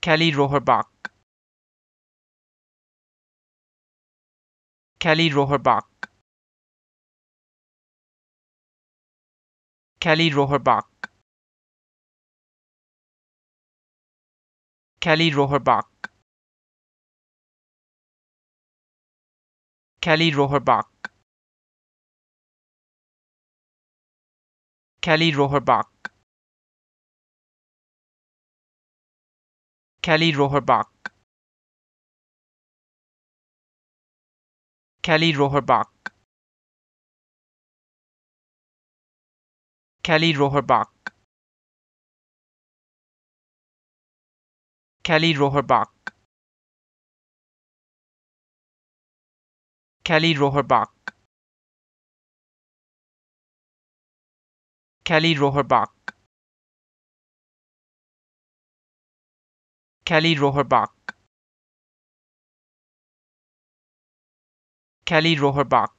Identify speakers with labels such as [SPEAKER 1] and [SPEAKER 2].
[SPEAKER 1] Kelly Rohrbach. Kelly Rohrbach. Kelly Rohrbach. Kelly Rohrbach. Kelly Rohrbach. Kelly Rohrbach. Kelly Rohrbach. Kelly Rohrbach. Kelly Rohrbach. Kelly Rohrbach. Kelly Rohrbach. Kelly Rohrbach. Kelly Roherbach. Kelly Roherbach.